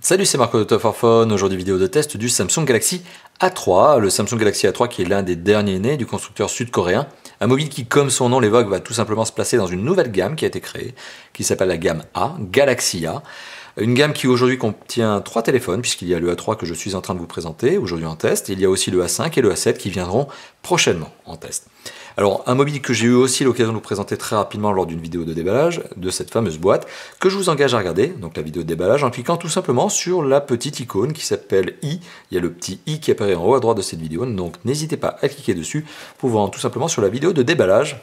Salut, c'est Marco de Top Aujourd'hui, vidéo de test du Samsung Galaxy A3. Le Samsung Galaxy A3 qui est l'un des derniers nés du constructeur sud-coréen. Un mobile qui, comme son nom l'évoque, va tout simplement se placer dans une nouvelle gamme qui a été créée, qui s'appelle la gamme A, Galaxy A. Une gamme qui aujourd'hui contient trois téléphones, puisqu'il y a le A3 que je suis en train de vous présenter aujourd'hui en test. Il y a aussi le A5 et le A7 qui viendront prochainement en test. Alors, un mobile que j'ai eu aussi l'occasion de vous présenter très rapidement lors d'une vidéo de déballage de cette fameuse boîte, que je vous engage à regarder, donc la vidéo de déballage, en cliquant tout simplement sur la petite icône qui s'appelle i. Il y a le petit i qui apparaît en haut à droite de cette vidéo, donc n'hésitez pas à cliquer dessus pour voir tout simplement sur la vidéo de déballage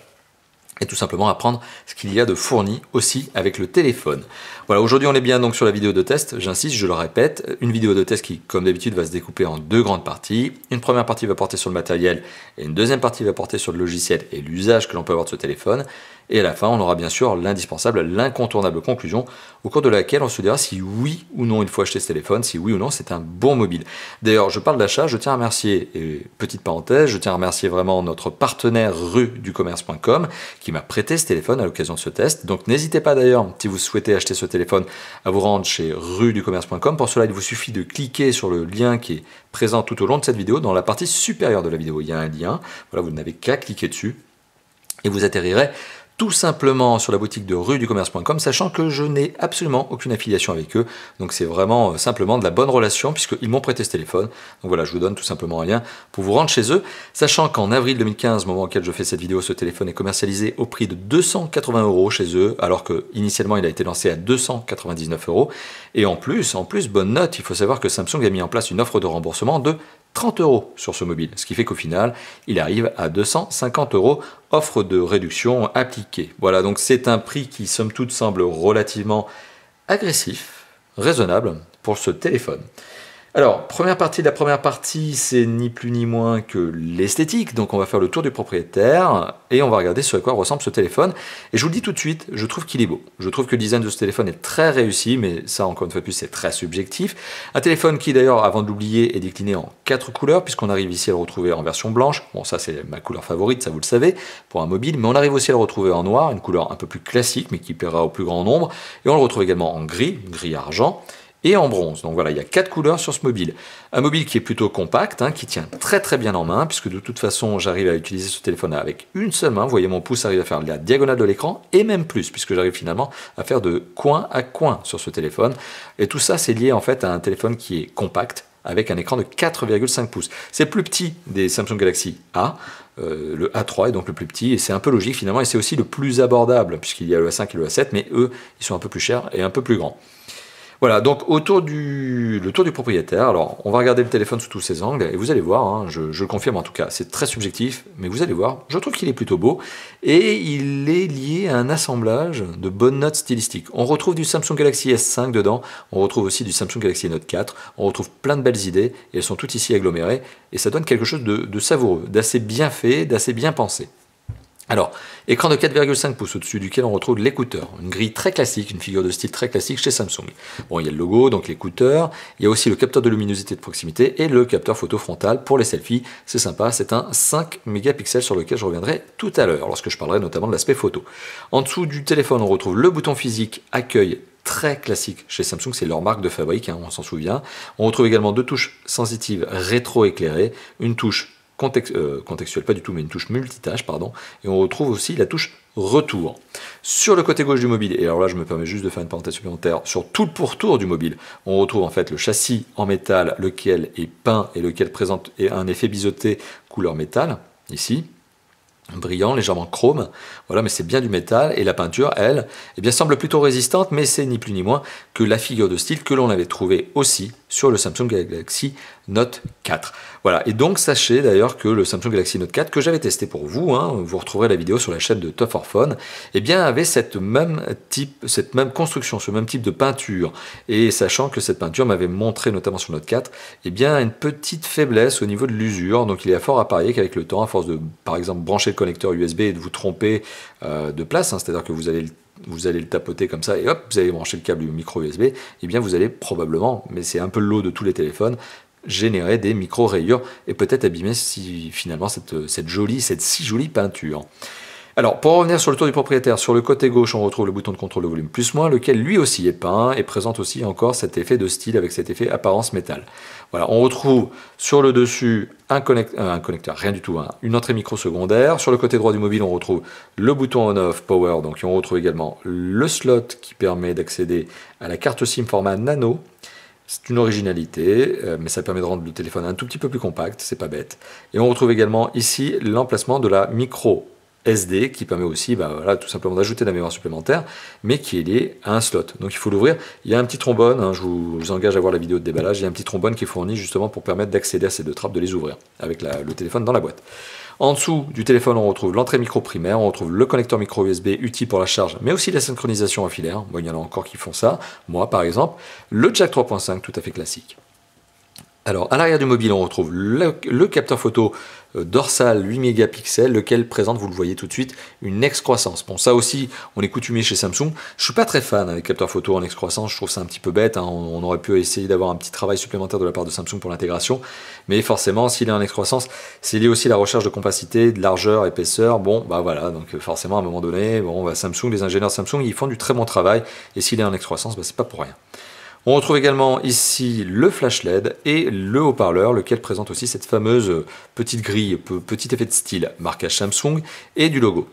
et tout simplement apprendre ce qu'il y a de fourni aussi avec le téléphone. Voilà, aujourd'hui on est bien donc sur la vidéo de test, j'insiste, je le répète, une vidéo de test qui comme d'habitude va se découper en deux grandes parties. Une première partie va porter sur le matériel et une deuxième partie va porter sur le logiciel et l'usage que l'on peut avoir de ce téléphone. Et à la fin, on aura bien sûr l'indispensable, l'incontournable conclusion au cours de laquelle on se dira si oui ou non il faut acheter ce téléphone, si oui ou non c'est un bon mobile. D'ailleurs, je parle d'achat, je tiens à remercier, et petite parenthèse, je tiens à remercier vraiment notre partenaire rue du commerce.com qui m'a prêté ce téléphone à l'occasion de ce test. Donc n'hésitez pas d'ailleurs, si vous souhaitez acheter ce téléphone, à vous rendre chez rue du commerce.com. Pour cela, il vous suffit de cliquer sur le lien qui est présent tout au long de cette vidéo. Dans la partie supérieure de la vidéo, il y a un lien. Voilà, vous n'avez qu'à cliquer dessus et vous atterrirez tout simplement sur la boutique de rue du commerce.com, sachant que je n'ai absolument aucune affiliation avec eux. Donc c'est vraiment euh, simplement de la bonne relation puisqu'ils m'ont prêté ce téléphone. Donc voilà, je vous donne tout simplement un lien pour vous rendre chez eux, sachant qu'en avril 2015, moment auquel je fais cette vidéo, ce téléphone est commercialisé au prix de 280 euros chez eux, alors que initialement il a été lancé à 299 euros. Et en plus, en plus, bonne note, il faut savoir que Samsung a mis en place une offre de remboursement de 30 euros sur ce mobile, ce qui fait qu'au final, il arrive à 250 euros offre de réduction appliquée. Voilà, donc c'est un prix qui, somme toute, semble relativement agressif, raisonnable pour ce téléphone. Alors, première partie de la première partie, c'est ni plus ni moins que l'esthétique. Donc, on va faire le tour du propriétaire et on va regarder sur quoi ressemble ce téléphone. Et je vous le dis tout de suite, je trouve qu'il est beau. Je trouve que le design de ce téléphone est très réussi, mais ça, encore une fois plus, c'est très subjectif. Un téléphone qui, d'ailleurs, avant de l'oublier, est décliné en quatre couleurs, puisqu'on arrive ici à le retrouver en version blanche. Bon, ça, c'est ma couleur favorite, ça vous le savez, pour un mobile. Mais on arrive aussi à le retrouver en noir, une couleur un peu plus classique, mais qui paiera au plus grand nombre. Et on le retrouve également en gris, gris argent et en bronze. Donc voilà, il y a quatre couleurs sur ce mobile. Un mobile qui est plutôt compact, hein, qui tient très très bien en main, puisque de toute façon j'arrive à utiliser ce téléphone avec une seule main. Vous voyez, mon pouce arrive à faire la diagonale de l'écran et même plus, puisque j'arrive finalement à faire de coin à coin sur ce téléphone. Et tout ça, c'est lié en fait à un téléphone qui est compact, avec un écran de 4,5 pouces. C'est le plus petit des Samsung Galaxy A, euh, le A3 est donc le plus petit, et c'est un peu logique finalement, et c'est aussi le plus abordable, puisqu'il y a le A5 et le A7, mais eux, ils sont un peu plus chers et un peu plus grands. Voilà, donc autour du, le tour du propriétaire, alors on va regarder le téléphone sous tous ses angles, et vous allez voir, hein, je, le confirme en tout cas, c'est très subjectif, mais vous allez voir, je trouve qu'il est plutôt beau, et il est lié à un assemblage de bonnes notes stylistiques. On retrouve du Samsung Galaxy S5 dedans, on retrouve aussi du Samsung Galaxy Note 4, on retrouve plein de belles idées, et elles sont toutes ici agglomérées, et ça donne quelque chose de savoureux, d'assez bien fait, d'assez bien pensé. Alors, écran de 4,5 pouces au-dessus duquel on retrouve l'écouteur, une grille très classique, une figure de style très classique chez Samsung. Bon, il y a le logo, donc l'écouteur, il y a aussi le capteur de luminosité de proximité et le capteur photo frontal pour les selfies. C'est sympa, c'est un 5 mégapixels sur lequel je reviendrai tout à l'heure lorsque je parlerai notamment de l'aspect photo. En dessous du téléphone, on retrouve le bouton physique accueil très classique chez Samsung, c'est leur marque de fabrique, hein, on s'en souvient. On retrouve également deux touches sensitives rétro-éclairées, une touche euh, contextuel pas du tout, mais une touche multitâche, pardon, et on retrouve aussi la touche retour. Sur le côté gauche du mobile, et alors là je me permets juste de faire une parenthèse supplémentaire, sur tout le pourtour du mobile, on retrouve en fait le châssis en métal, lequel est peint et lequel présente un effet biseauté couleur métal, ici, brillant, légèrement chrome, voilà, mais c'est bien du métal, et la peinture, elle, eh bien, semble plutôt résistante, mais c'est ni plus ni moins que la figure de style que l'on avait trouvée aussi sur le Samsung Galaxy Note 4. Voilà, et donc sachez d'ailleurs que le Samsung Galaxy Note 4 que j'avais testé pour vous, hein, vous retrouverez la vidéo sur la chaîne de top Orphone, phone eh bien avait cette même, type, cette même construction, ce même type de peinture. Et sachant que cette peinture m'avait montré, notamment sur Note 4, eh bien une petite faiblesse au niveau de l'usure, donc il est fort à parier qu'avec le temps, à force de par exemple brancher le connecteur USB et de vous tromper euh, de place, hein, c'est-à-dire que vous avez le vous allez le tapoter comme ça et hop, vous allez brancher le câble du micro USB, et eh bien vous allez probablement, mais c'est un peu l'eau de tous les téléphones, générer des micro-rayures et peut-être abîmer si, finalement cette, jolie, cette si jolie peinture. Alors, pour revenir sur le tour du propriétaire, sur le côté gauche, on retrouve le bouton de contrôle de volume plus moins, lequel lui aussi est peint et présente aussi encore cet effet de style avec cet effet apparence métal. Voilà, on retrouve sur le dessus euh, un, connecteur, rien du tout, hein. une entrée micro secondaire. Sur le côté droit du mobile, on retrouve le bouton on-off power, donc on retrouve également le slot qui permet d'accéder à la carte SIM format nano. C'est une originalité, euh, mais ça permet de rendre le téléphone un tout petit peu plus compact, c'est pas bête. Et on retrouve également ici l'emplacement de la micro SD qui permet aussi bah, voilà, tout simplement d'ajouter de la mémoire supplémentaire, mais qui est liée à un slot. Donc il faut l'ouvrir. Il y a un petit trombone, hein, je, vous, engage à voir la vidéo de déballage, il y a un petit trombone qui est fourni justement pour permettre d'accéder à ces deux trappes, de les ouvrir avec le téléphone dans la boîte. En dessous du téléphone, on retrouve l'entrée micro primaire, on retrouve le connecteur micro USB utile pour la charge, mais aussi la synchronisation en filaire. Bon, il y en a encore qui font ça, moi par exemple. Le jack 3.5, tout à fait classique. Alors, à l'arrière du mobile, on retrouve le capteur photo euh, dorsal 8 mégapixels, lequel présente, vous le voyez tout de suite, une excroissance. Bon, ça aussi, on est coutumier chez Samsung. Je suis pas très fan des capteurs photo en excroissance, je trouve ça un petit peu bête. Hein. On, aurait pu essayer d'avoir un petit travail supplémentaire de la part de Samsung pour l'intégration, mais forcément, s'il est en excroissance, c'est lié aussi à la recherche de compacité, de largeur, épaisseur. Bon, bah voilà, donc euh, forcément, à un moment donné, bon, bah, Samsung, les ingénieurs Samsung, ils font du très bon travail, et s'il est en excroissance, bah, c'est pas pour rien. On retrouve également ici le flash LED et le haut-parleur, lequel présente aussi cette fameuse petite grille, petit effet de style, marquage Samsung, et du logo.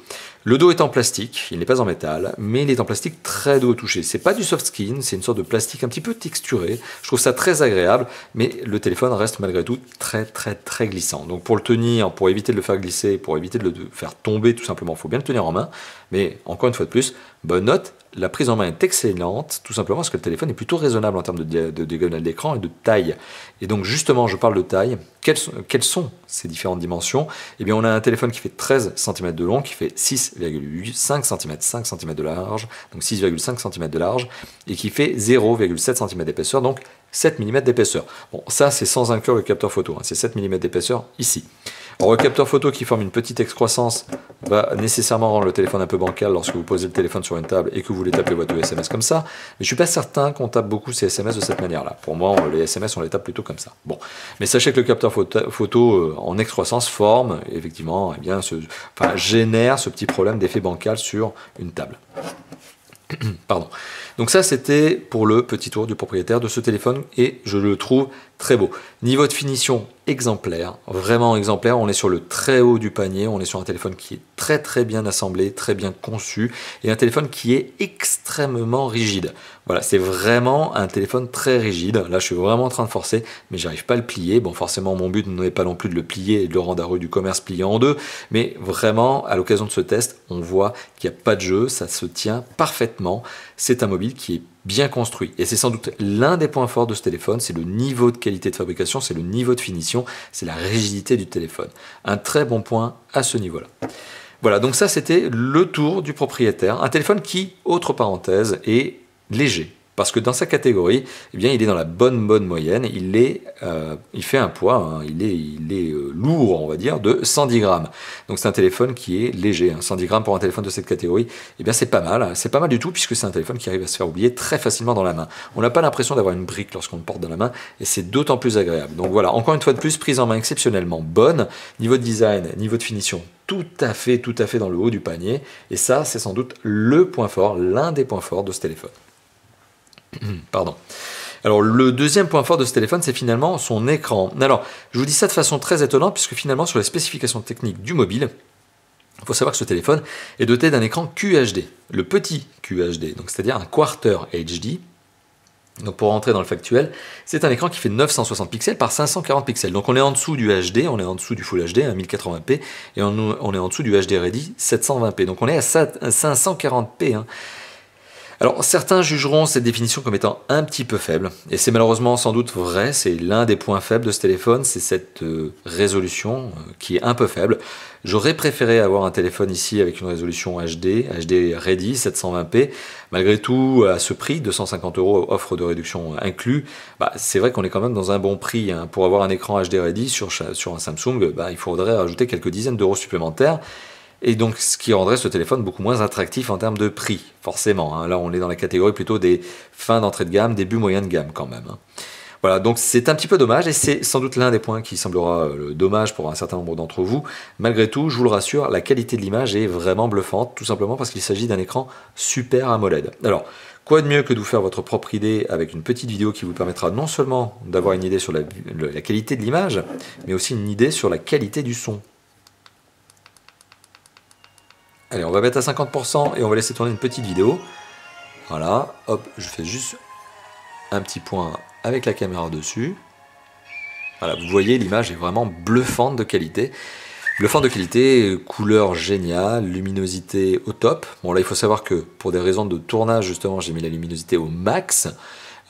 Le dos est en plastique, il n'est pas en métal, mais il est en plastique très doux au toucher. C'est pas du soft skin, c'est une sorte de plastique un petit peu texturé. Je trouve ça très agréable, mais le téléphone reste malgré tout très très très glissant. Donc pour le tenir, pour éviter de le faire glisser, pour éviter de le faire tomber tout simplement, il faut bien le tenir en main. Mais encore une fois de plus, bonne note, la prise en main est excellente, tout simplement parce que le téléphone est plutôt raisonnable en termes de, diagonale d'écran et de taille. Et donc justement, je parle de taille. Quelles sont, ces différentes dimensions Eh bien, on a un téléphone qui fait 13 cm de long, qui fait 6,5 cm, 5 cm de large, donc 6,5 cm de large, et qui fait 0,7 cm d'épaisseur, donc 7 mm d'épaisseur. Bon, ça, c'est sans inclure le capteur photo, hein, c'est 7 mm d'épaisseur ici. Le capteur photo qui forme une petite excroissance va nécessairement rendre le téléphone un peu bancal lorsque vous posez le téléphone sur une table et que vous voulez taper votre SMS comme ça. Mais je suis pas certain qu'on tape beaucoup ces SMS de cette manière-là. Pour moi, les SMS, on les tape plutôt comme ça. Bon, mais sachez que le capteur photo, euh, en excroissance forme effectivement, eh bien, ce, génère ce petit problème d'effet bancal sur une table. Pardon. Donc ça, c'était pour le petit tour du propriétaire de ce téléphone et je le trouve Très beau. Niveau de finition exemplaire, vraiment exemplaire. On est sur le très haut du panier, on est sur un téléphone qui est très très bien assemblé, très bien conçu et un téléphone qui est extrêmement rigide. Voilà, c'est vraiment un téléphone très rigide. Là, je suis vraiment en train de forcer, mais j'arrive pas à le plier. Bon, forcément, mon but n'est pas non plus de le plier et de le rendre à rue du commerce plié en deux, mais vraiment, à l'occasion de ce test, on voit qu'il n'y a pas de jeu, ça se tient parfaitement c'est un mobile qui est bien construit. Et c'est sans doute l'un des points forts de ce téléphone, c'est le niveau de qualité de fabrication, c'est le niveau de finition, c'est la rigidité du téléphone. Un très bon point à ce niveau-là. Voilà, donc ça c'était le tour du propriétaire. Un téléphone qui, autre parenthèse, est léger parce que dans sa catégorie, eh bien, il est dans la bonne bonne moyenne. Euh, il fait un poids, hein. il est, euh, lourd, on va dire, de 110 grammes. Donc c'est un téléphone qui est léger. 110 hein. grammes pour un téléphone de cette catégorie, eh bien c'est pas mal. Hein. C'est pas mal du tout puisque c'est un téléphone qui arrive à se faire oublier très facilement dans la main. On n'a pas l'impression d'avoir une brique lorsqu'on le porte dans la main et c'est d'autant plus agréable. Donc voilà, encore une fois de plus, prise en main exceptionnellement bonne. Niveau de design, niveau de finition, tout à fait, tout à fait dans le haut du panier. Et ça, c'est sans doute le point fort, l'un des points forts de ce téléphone. Pardon. Alors le deuxième point fort de ce téléphone, c'est finalement son écran. Alors, je vous dis ça de façon très étonnante, puisque finalement sur les spécifications techniques du mobile, il faut savoir que ce téléphone est doté d'un écran QHD, le petit QHD, donc c'est-à-dire un quarter HD. Donc pour rentrer dans le factuel, c'est un écran qui fait 960 pixels par 540 pixels. Donc on est en dessous du HD, on est en dessous du Full HD, à 1080p, et on, est en dessous du HD Ready 720p. Donc on est à 540p. Alors certains jugeront cette définition comme étant un petit peu faible, et c'est malheureusement sans doute vrai, c'est l'un des points faibles de ce téléphone, c'est cette euh, résolution euh, qui est un peu faible. J'aurais préféré avoir un téléphone ici avec une résolution HD, HD Ready 720p. Malgré tout, à ce prix, 250 euros offre de réduction inclus, bah, c'est vrai qu'on est quand même dans un bon prix. Hein. Pour avoir un écran HD Ready sur, un Samsung, bah, il faudrait rajouter quelques dizaines d'euros supplémentaires. Et donc, ce qui rendrait ce téléphone beaucoup moins attractif en termes de prix, forcément. Hein. Là, on est dans la catégorie plutôt des fins d'entrée de gamme, début moyen de gamme quand même. Hein. Voilà, donc c'est un petit peu dommage et c'est sans doute l'un des points qui semblera euh, dommage pour un certain nombre d'entre vous. Malgré tout, je vous le rassure, la qualité de l'image est vraiment bluffante, tout simplement parce qu'il s'agit d'un écran super AMOLED. Alors, Quoi de mieux que de vous faire votre propre idée avec une petite vidéo qui vous permettra non seulement d'avoir une idée sur la qualité de l'image, mais aussi une idée sur la qualité du son. Allez, on va mettre à 50% et on va laisser tourner une petite vidéo. Voilà, hop, je fais juste un petit point avec la caméra dessus. Voilà, vous voyez, l'image est vraiment bluffante de qualité. Bluffante de qualité, couleur géniale, luminosité au top. Bon là, il faut savoir que pour des raisons de tournage, justement, j'ai mis la luminosité au max.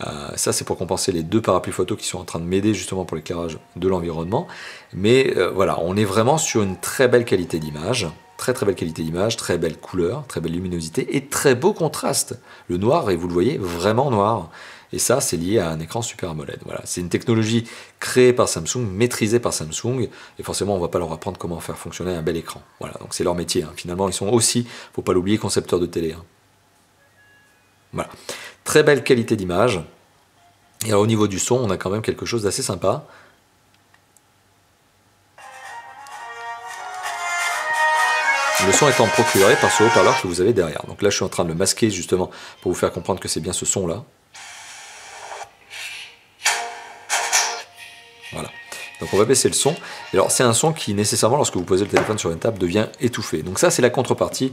Euh, ça, c'est pour compenser les deux parapluies photo qui sont en train de m'aider justement pour l'éclairage de l'environnement. Mais euh, voilà, on est vraiment sur une très belle qualité d'image. Très très belle qualité d'image, très belle couleur, très belle luminosité et très beau contraste. Le noir, et vous le voyez, vraiment noir. Et ça, c'est lié à un écran Super AMOLED. Voilà. C'est une technologie créée par Samsung, maîtrisée par Samsung, et forcément, on ne va pas leur apprendre comment faire fonctionner un bel écran. Voilà, donc c'est leur métier. Hein. Finalement, ils sont aussi, faut pas l'oublier, concepteurs de télé. Hein. Voilà. Très belle qualité d'image. Et au niveau du son, on a quand même quelque chose d'assez sympa. Le son étant procuré par ce haut-parleur que vous avez derrière. Donc là, je suis en train de le masquer justement pour vous faire comprendre que c'est bien ce son-là. Voilà. Donc on va baisser le son. Et alors c'est un son qui nécessairement lorsque vous posez le téléphone sur une table devient étouffé. Donc ça c'est la contrepartie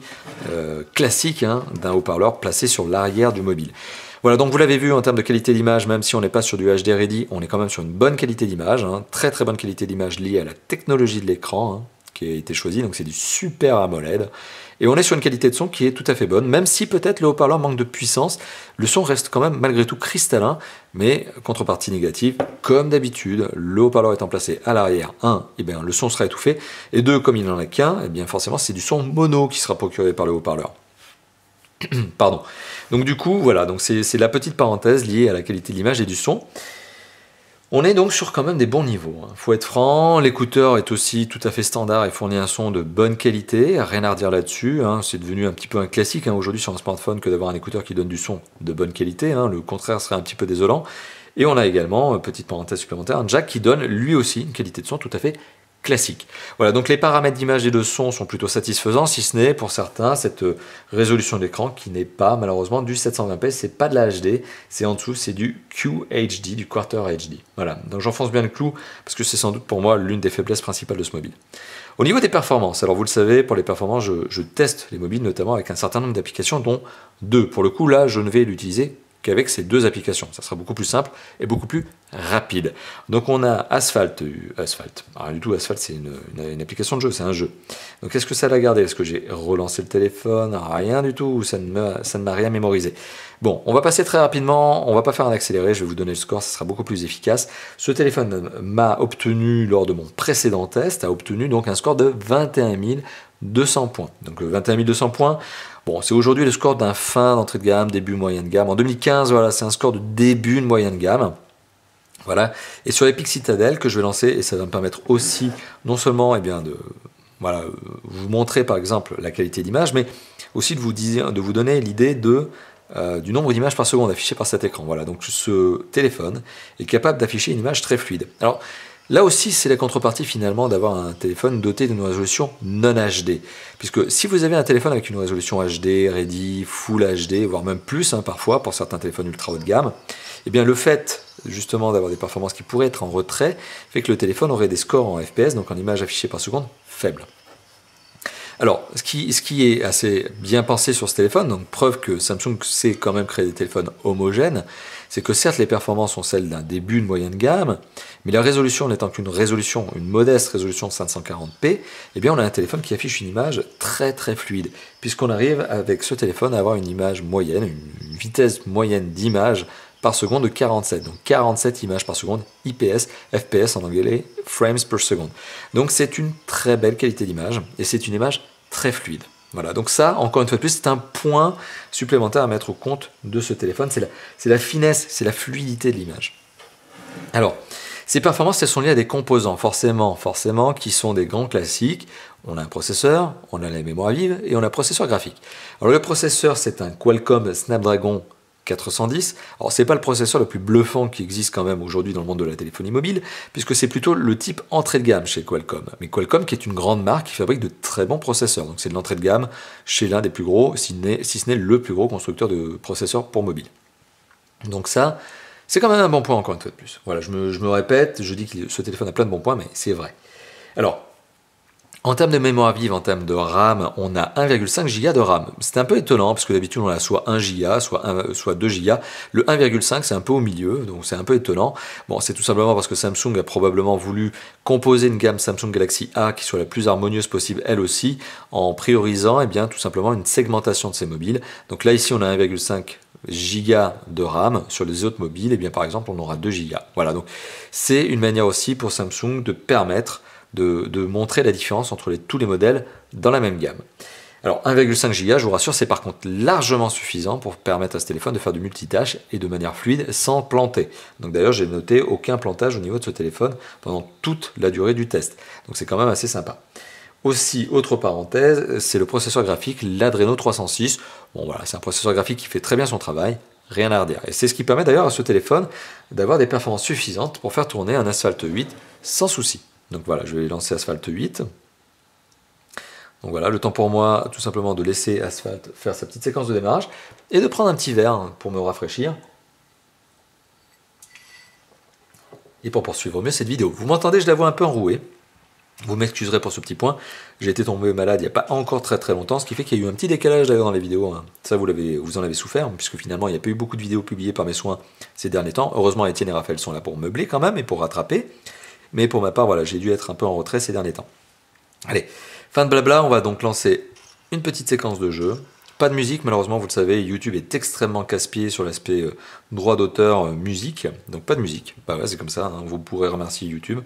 euh, classique hein, d'un haut-parleur placé sur l'arrière du mobile. Voilà, donc vous l'avez vu en termes de qualité d'image, même si on n'est pas sur du HD Ready, on est quand même sur une bonne qualité d'image, hein. très très bonne qualité d'image liée à la technologie de l'écran, hein qui a été choisi, donc c'est du super AMOLED. Et on est sur une qualité de son qui est tout à fait bonne, même si peut-être le haut-parleur manque de puissance, le son reste quand même malgré tout cristallin, mais contrepartie négative, comme d'habitude, le haut-parleur étant placé à l'arrière, 1, et eh bien, le son sera étouffé, et 2, comme il n'en a qu'un, et eh bien forcément c'est du son mono qui sera procuré par le haut-parleur. Pardon. Donc du coup, voilà, donc c'est la petite parenthèse liée à la qualité de l'image et du son. On est donc sur quand même des bons niveaux. il hein. Faut être franc, l'écouteur est aussi tout à fait standard et fournit un son de bonne qualité, rien à redire là-dessus. Hein. C'est devenu un petit peu un classique hein, aujourd'hui sur un smartphone que d'avoir un écouteur qui donne du son de bonne qualité. Le contraire serait un petit peu désolant. Et on a également, euh, petite parenthèse supplémentaire, un jack qui donne lui aussi une qualité de son tout à fait classique. Voilà, donc les paramètres d'image et de son sont plutôt satisfaisants, si ce n'est pour certains cette euh, résolution d'écran qui n'est pas malheureusement du 720p, c'est pas de la HD, c'est en dessous, c'est du QHD, du Quarter HD. Voilà, donc j'enfonce bien le clou parce que c'est sans doute pour moi l'une des faiblesses principales de ce mobile. Au niveau des performances, alors vous le savez, pour les performances, je, je teste les mobiles notamment avec un certain nombre d'applications, dont deux. Pour le coup, là, je ne vais l'utiliser avec ces deux applications. Ça sera beaucoup plus simple et beaucoup plus rapide. Donc on a Asphalt, Asphalt, rien ah, du tout, Asphalt c'est une, application de jeu, c'est un jeu. Donc quest ce que ça l'a gardé Est-ce que j'ai relancé le téléphone Rien du tout, ça ne m'a rien mémorisé. Bon, on va passer très rapidement, on va pas faire un accéléré, je vais vous donner le score, ça sera beaucoup plus efficace. Ce téléphone m'a obtenu, lors de mon précédent test, a obtenu donc un score de 21 200 points. Donc 21 200 points, Bon, c'est aujourd'hui le score d'un fin d'entrée de gamme, début moyenne gamme. En 2015, voilà, c'est un score de début de moyenne gamme. Voilà. Et sur Epic Citadel que je vais lancer, et ça va me permettre aussi, non seulement eh bien, de voilà, vous montrer par exemple la qualité d'image, mais aussi de vous, de vous donner l'idée de euh, du nombre d'images par seconde affichées par cet écran. Voilà, donc ce téléphone est capable d'afficher une image très fluide. Alors, Là aussi, c'est la contrepartie finalement d'avoir un téléphone doté d'une résolution non HD. Puisque si vous avez un téléphone avec une résolution HD, Ready, Full HD, voire même plus hein, parfois pour certains téléphones ultra haut de gamme, eh bien le fait justement d'avoir des performances qui pourraient être en retrait fait que le téléphone aurait des scores en FPS, donc en images affichées par seconde, faibles. Alors, ce qui, ce qui, est assez bien pensé sur ce téléphone, donc preuve que Samsung sait quand même créer des téléphones homogènes, c'est que certes les performances sont celles d'un début de moyenne gamme, mais la résolution n'étant qu'une résolution, une modeste résolution de 540p, eh bien on a un téléphone qui affiche une image très très fluide, puisqu'on arrive avec ce téléphone à avoir une image moyenne, une vitesse moyenne d'image par seconde de 47. Donc 47 images par seconde, IPS, FPS en anglais, frames per second. Donc c'est une très belle qualité d'image et c'est une image très fluide. Voilà, donc ça, encore une fois de plus, c'est un point supplémentaire à mettre au compte de ce téléphone. C'est la, finesse, c'est la fluidité de l'image. Alors, ces performances, elles sont liées à des composants, forcément, forcément, qui sont des grands classiques. On a un processeur, on a la mémoire vive et on a un processeur graphique. Alors le processeur, c'est un Qualcomm Snapdragon 410. Alors c'est pas le processeur le plus bluffant qui existe quand même aujourd'hui dans le monde de la téléphonie mobile, puisque c'est plutôt le type entrée de gamme chez Qualcomm. Mais Qualcomm qui est une grande marque qui fabrique de très bons processeurs, donc c'est de l'entrée de gamme chez l'un des plus gros, si, ce n'est le plus gros constructeur de processeurs pour mobile. Donc ça, c'est quand même un bon point encore une fois de plus. Voilà, je me, je me répète, je dis que ce téléphone a plein de bons points, mais c'est vrai. Alors, en termes de mémoire vive, en termes de RAM, on a 1,5 Go de RAM. C'est un peu étonnant parce que d'habitude on a soit 1 Go, soit, 2 euh, Go. Le 1,5 c'est un peu au milieu, donc c'est un peu étonnant. Bon, c'est tout simplement parce que Samsung a probablement voulu composer une gamme Samsung Galaxy A qui soit la plus harmonieuse possible elle aussi, en priorisant eh bien, tout simplement une segmentation de ses mobiles. Donc là ici on a 1,5 giga de RAM sur les autres mobiles, et eh bien par exemple on aura 2 Go. Voilà, donc c'est une manière aussi pour Samsung de permettre de, montrer la différence entre tous les modèles dans la même gamme. Alors 1,5 Go, je vous rassure, c'est par contre largement suffisant pour permettre à ce téléphone de faire du multitâche et de manière fluide sans planter. Donc d'ailleurs, j'ai noté aucun plantage au niveau de ce téléphone pendant toute la durée du test. Donc c'est quand même assez sympa. Aussi, autre parenthèse, c'est le processeur graphique, l'Adreno 306. Bon voilà, c'est un processeur graphique qui fait très bien son travail, rien à redire. Et c'est ce qui permet d'ailleurs à ce téléphone d'avoir des performances suffisantes pour faire tourner un Asphalt 8 sans souci. Donc voilà, je vais lancer Asphalt 8. Donc voilà, le temps pour moi, tout simplement, de laisser Asphalt faire sa petite séquence de démarrage et de prendre un petit verre pour me rafraîchir et pour poursuivre mieux cette vidéo. Vous m'entendez, je la vois un peu enrouée. Vous m'excuserez pour ce petit point. J'ai été tombé malade il n'y a pas encore très très longtemps, ce qui fait qu'il y a eu un petit décalage d'ailleurs dans les vidéos. Hein. Ça, vous, vous en avez souffert, puisque finalement, il n'y a pas eu beaucoup de vidéos publiées par mes soins ces derniers temps. Heureusement, Étienne et Raphaël sont là pour meubler quand même et pour rattraper. Mais pour ma part, voilà, j'ai dû être un peu en retrait ces derniers temps. Allez, fin de blabla, on va donc lancer une petite séquence de jeu. Pas de musique, malheureusement, vous le savez, YouTube est extrêmement casse-pied sur l'aspect euh, droit d'auteur euh, musique, donc pas de musique. Bah ouais, c'est comme ça, hein, vous pourrez remercier YouTube.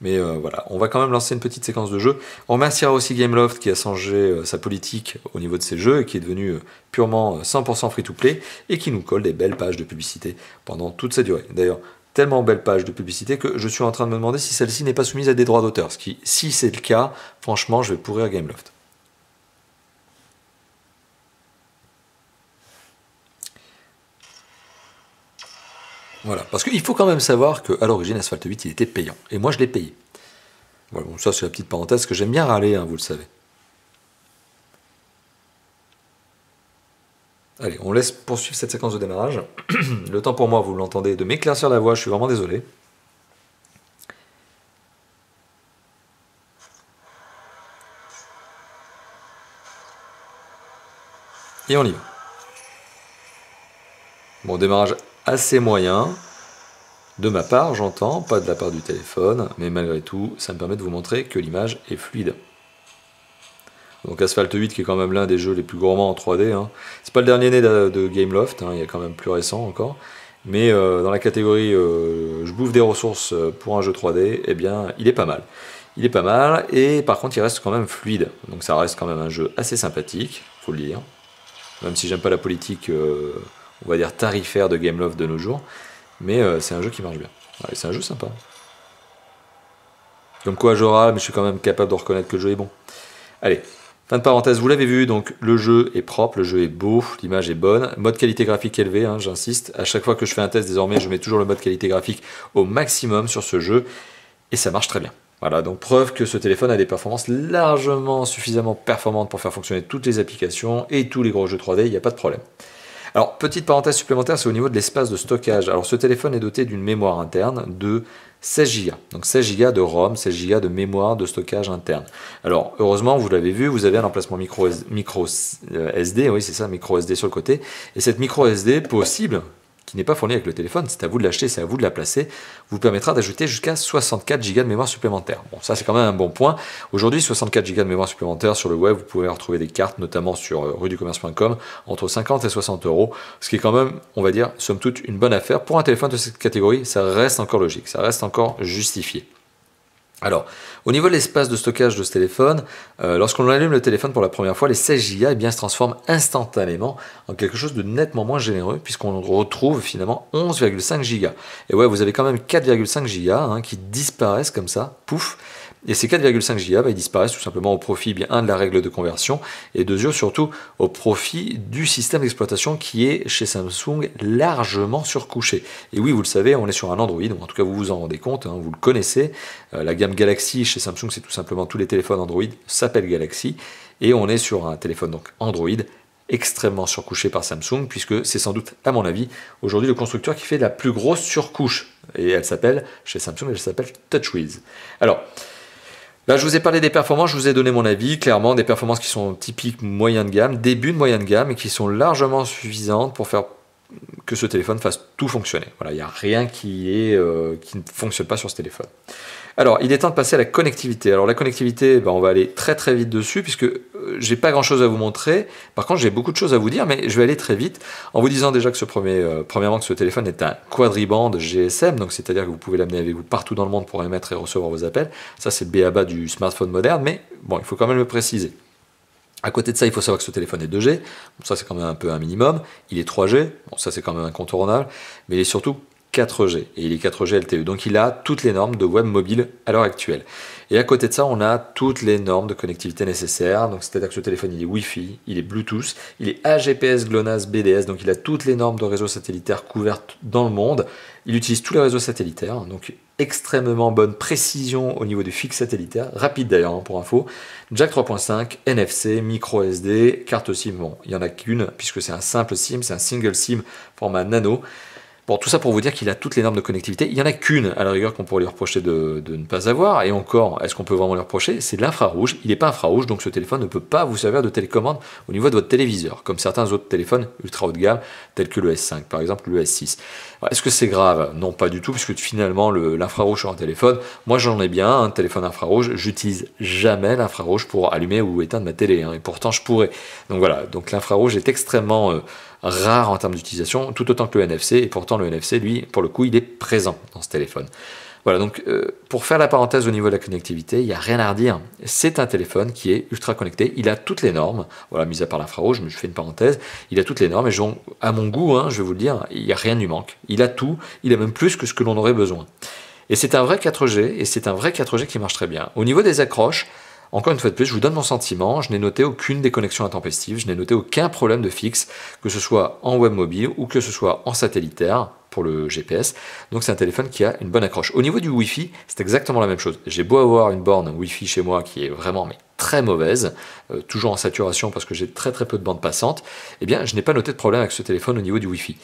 Mais euh, voilà, on va quand même lancer une petite séquence de jeu. On remerciera aussi Gameloft qui a changé sa politique au niveau de ses jeux et qui est devenu purement 100% free-to-play et qui nous colle des belles pages de publicité pendant toute sa durée. D'ailleurs, tellement belle page de publicité que je suis en train de me demander si celle-ci n'est pas soumise à des droits d'auteur. Ce qui, si c'est le cas, franchement, je vais pourrir Gameloft. Voilà, parce qu'il faut quand même savoir qu'à l'origine, Asphalt 8, il était payant. Et moi, je l'ai payé. Voilà, bon, ça, c'est la petite parenthèse que j'aime bien râler, hein, vous le savez. Allez, on laisse poursuivre cette séquence de démarrage. Le temps pour moi, vous l'entendez, de m'éclaircir la voix, je suis vraiment désolé. Et on y va. Bon, démarrage assez moyen. De ma part, j'entends, pas de la part du téléphone, mais malgré tout, ça me permet de vous montrer que l'image est fluide. Donc Asphalt 8 qui est quand même l'un des jeux les plus gourmands en 3D. Hein. C'est pas le dernier né de, de Gameloft, hein, il y a quand même plus récent encore. Mais euh, dans la catégorie euh, je bouffe des ressources euh, pour un jeu 3D, eh bien il est pas mal. Il est pas mal et par contre il reste quand même fluide. Donc ça reste quand même un jeu assez sympathique, faut le dire. Même si j'aime pas la politique, on va dire tarifaire de Gameloft de nos jours. Mais c'est un jeu qui marche bien. c'est un jeu sympa. Comme quoi j'aurai, mais je suis quand même capable de reconnaître que le jeu est bon. Allez, Fin de parenthèse, vous l'avez vu, donc le jeu est propre, le jeu est beau, l'image est bonne. Mode qualité graphique élevé, hein, j'insiste. À chaque fois que je fais un test, désormais, je mets toujours le mode qualité graphique au maximum sur ce jeu. Et ça marche très bien. Voilà, donc preuve que ce téléphone a des performances largement suffisamment performantes pour faire fonctionner toutes les applications et tous les gros jeux 3D, il n'y a pas de problème. Alors, petite parenthèse supplémentaire, c'est au niveau de l'espace de stockage. Alors, ce téléphone est doté d'une mémoire interne de 16 Go. Donc 16 Go de ROM, 16 Go de mémoire de stockage interne. Alors heureusement, vous l'avez vu, vous avez un emplacement micro, micro SD, euh, oui c'est ça, micro SD sur le côté. Et cette micro SD possible, n'est pas fourni avec le téléphone, c'est à vous de l'acheter, c'est à vous de la placer, vous permettra d'ajouter jusqu'à 64 Go de mémoire supplémentaire. Bon, ça c'est quand même un bon point. Aujourd'hui, 64 Go de mémoire supplémentaire sur le web, vous pouvez retrouver des cartes, notamment sur euh, ruducommerce.com, entre 50 et 60 euros, ce qui est quand même, on va dire, somme toute, une bonne affaire. Pour un téléphone de cette catégorie, ça reste encore logique, ça reste encore justifié. Alors, au niveau de l'espace de stockage de ce téléphone, euh, lorsqu'on allume le téléphone pour la première fois, les 16 Go eh bien, se transforment instantanément en quelque chose de nettement moins généreux, puisqu'on retrouve finalement 11,5 Go. Et ouais, vous avez quand même 4,5 Go hein, qui disparaissent comme ça, pouf, et ces 4,5 Gb, bah, ils disparaissent tout simplement au profit, eh bien un, de la règle de conversion, et deux yeux, surtout au profit du système d'exploitation qui est chez Samsung largement surcouché. Et oui, vous le savez, on est sur un Android, en tout cas vous vous en rendez compte, hein, vous le connaissez. Euh, la gamme Galaxy chez Samsung, c'est tout simplement tous les téléphones Android s'appellent Galaxy, et on est sur un téléphone donc Android extrêmement surcouché par Samsung, puisque c'est sans doute, à mon avis, aujourd'hui le constructeur qui fait la plus grosse surcouche. Et elle s'appelle, chez Samsung, elle s'appelle TouchWiz. Alors, je vous ai parlé des performances, je vous ai donné mon avis, clairement, des performances qui sont typiques moyenne de gamme, début de moyenne gamme, et qui sont largement suffisantes pour faire que ce téléphone fasse tout fonctionner. Voilà, il n'y a rien euh, qui ne fonctionne pas sur ce téléphone. Alors, il est temps de passer à la connectivité. Alors, la connectivité, ben, on va aller très très vite dessus, puisque euh, j'ai pas grand chose à vous montrer. Par contre, j'ai beaucoup de choses à vous dire, mais je vais aller très vite en vous disant déjà que ce premier, euh, premièrement, que ce téléphone est un quadriband GSM, donc c'est-à-dire que vous pouvez l'amener avec vous partout dans le monde pour émettre et recevoir vos appels. Ça, c'est le béaba du smartphone moderne, mais bon, il faut quand même le préciser. À côté de ça, il faut savoir que ce téléphone est 2G, ça c'est quand même un peu un minimum. Il est 3G, bon, ça c'est quand même incontournable, mais il est surtout 4G et il est 4G LTE. Donc il a toutes les normes de web mobile à l'heure actuelle. Et à côté de ça, on a toutes les normes de connectivité nécessaires. Donc c'est-à-dire que ce téléphone, il est Wi-Fi, il est Bluetooth, il est AGPS, GLONASS, BDS. Donc il a toutes les normes de réseaux satellitaires couvertes dans le monde. Il utilise tous les réseaux satellitaires. Donc extrêmement bonne précision au niveau du fixe satellitaire, rapide d'ailleurs hein, pour info, jack 3.5, NFC, micro SD, carte SIM, bon, il n'y en a qu'une puisque c'est un simple SIM, c'est un single SIM format nano, Bon, tout ça pour vous dire qu'il a toutes les normes de connectivité. Il n'y en a qu'une, à la rigueur, qu'on pourrait lui reprocher de, ne pas avoir. Et encore, est-ce qu'on peut vraiment lui reprocher C'est l'infrarouge. Il n'est pas infrarouge, donc ce téléphone ne peut pas vous servir de télécommande au niveau de votre téléviseur, comme certains autres téléphones ultra haut de gamme, tels que le S5, par exemple, le S6. Est-ce que c'est grave Non, pas du tout, puisque finalement, l'infrarouge sur un téléphone, moi j'en ai bien un, téléphone infrarouge, j'utilise jamais l'infrarouge pour allumer ou éteindre ma télé, hein, et pourtant je pourrais. Donc voilà, donc l'infrarouge est extrêmement... Euh, rare en termes d'utilisation, tout autant que le NFC, et pourtant le NFC, lui, pour le coup, il est présent dans ce téléphone. Voilà, donc euh, pour faire la parenthèse au niveau de la connectivité, il n'y a rien à redire. C'est un téléphone qui est ultra connecté. Il a toutes les normes. Voilà, mis à part l'infrarouge, mais je fais une parenthèse. Il a toutes les normes et à mon goût, hein, je vais vous le dire, il n'y a rien du manque. Il a tout. Il a même plus que ce que l'on aurait besoin. Et c'est un vrai 4G et c'est un vrai 4G qui marche très bien. Au niveau des accroches, encore une fois de plus, je vous donne mon sentiment, je n'ai noté aucune déconnexion intempestive, je n'ai noté aucun problème de fixe, que ce soit en web mobile ou que ce soit en satellitaire pour le GPS. Donc c'est un téléphone qui a une bonne accroche. Au niveau du Wi-Fi, c'est exactement la même chose. J'ai beau avoir une borne Wi-Fi chez moi qui est vraiment très mauvaise, euh, toujours en saturation parce que j'ai très très peu de bandes passantes, eh bien je n'ai pas noté de problème avec ce téléphone au niveau du Wi-Fi.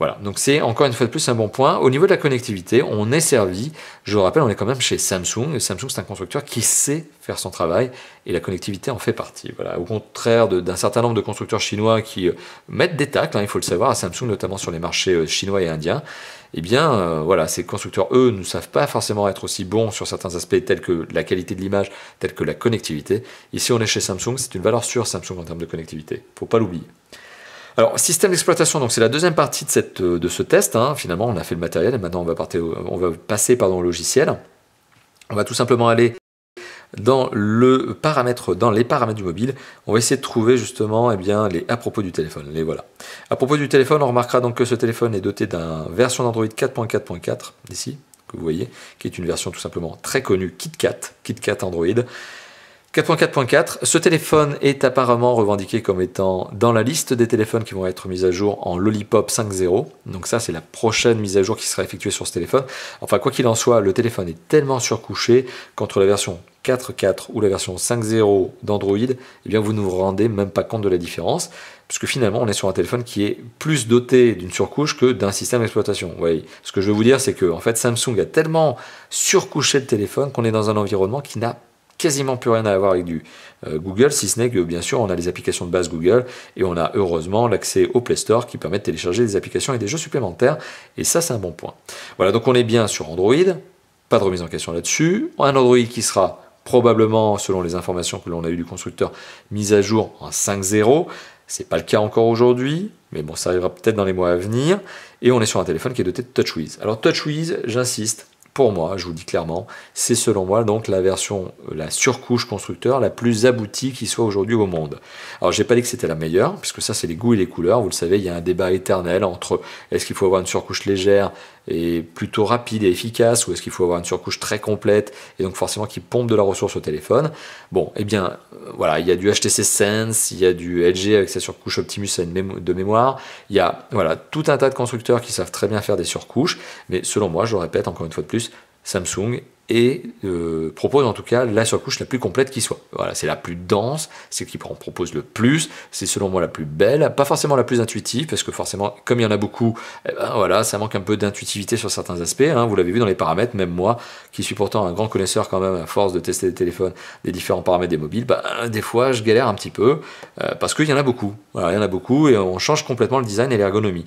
Voilà, donc c'est encore une fois de plus un bon point. Au niveau de la connectivité, on est servi. Je vous rappelle, on est quand même chez Samsung. Samsung, c'est un constructeur qui sait faire son travail et la connectivité en fait partie. Voilà. Au contraire d'un certain nombre de constructeurs chinois qui euh, mettent des tacles, hein, il faut le savoir, à Samsung, notamment sur les marchés euh, chinois et indiens, eh bien, euh, voilà, ces constructeurs, eux, ne savent pas forcément être aussi bons sur certains aspects tels que la qualité de l'image, tels que la connectivité. Ici, on est chez Samsung, c'est une valeur sûre Samsung en termes de connectivité. Faut pas l'oublier. Alors, système d'exploitation, donc c'est la deuxième partie de, cette, euh, de ce test. Hein. Finalement, on a fait le matériel et maintenant on va, passer pardon, au logiciel. On va tout simplement aller dans, le paramètre, dans les paramètres du mobile, on va essayer de trouver justement eh bien, les à propos du téléphone. Les voilà. À propos du téléphone, on remarquera donc que ce téléphone est doté d'une version d'Android 4.4.4 ici que vous voyez, qui est une version tout simplement très connue KitKat, KitKat Android, 4.4.4, ce téléphone est apparemment revendiqué comme étant dans la liste des téléphones qui vont être mis à jour en Lollipop 5.0. Donc ça, c'est la prochaine mise à jour qui sera effectuée sur ce téléphone. Enfin, quoi qu'il en soit, le téléphone est tellement surcouché qu'entre la version 4.4 ou la version 5.0 d'Android, eh bien vous ne vous rendez même pas compte de la différence, puisque finalement on est sur un téléphone qui est plus doté d'une surcouche que d'un système d'exploitation. Oui. Ce que je veux vous dire, c'est que en fait Samsung a tellement surcouché le téléphone qu'on est dans un environnement qui n'a quasiment plus rien à avoir avec du euh, Google, si ce n'est que bien sûr on a les applications de base Google et on a heureusement l'accès au Play Store qui permet de télécharger des applications et des jeux supplémentaires. Et ça c'est un bon point. Voilà, donc on est bien sur Android, pas de remise en question là-dessus. Un Android qui sera probablement, selon les informations que l'on a eues du constructeur, mis à jour en 5.0. C'est pas le cas encore aujourd'hui, mais bon, ça arrivera peut-être dans les mois à venir. Et on est sur un téléphone qui est doté de TouchWiz. Alors TouchWiz, j'insiste, pour moi, je vous le dis clairement, c'est selon moi donc la version, la surcouche constructeur la plus aboutie qui soit aujourd'hui au monde. Alors j'ai pas dit que c'était la meilleure, puisque ça c'est les goûts et les couleurs, vous le savez, il y a un débat éternel entre est-ce qu'il faut avoir une surcouche légère, est plutôt rapide et efficace ou est-ce qu'il faut avoir une surcouche très complète et donc forcément qui pompe de la ressource au téléphone Bon, eh bien euh, voilà, il y a du HTC Sense, il y a du LG avec sa surcouche Optimus de mémoire, il y a voilà, tout un tas de constructeurs qui savent très bien faire des surcouches, mais selon moi, je le répète encore une fois de plus, Samsung et euh, propose en tout cas la surcouche la plus complète qui soit. Voilà, c'est la plus dense, c'est qui en propose le plus, c'est selon moi la plus belle, pas forcément la plus intuitive, parce que forcément, comme il y en a beaucoup, eh ben, voilà, ça manque un peu d'intuitivité sur certains aspects. Hein. vous l'avez vu dans les paramètres, même moi, qui suis pourtant un grand connaisseur quand même, à force de tester des téléphones, des différents paramètres des mobiles, ben, des fois je galère un petit peu, euh, parce qu'il y en a beaucoup. il y en a beaucoup, et on change complètement le design et l'ergonomie.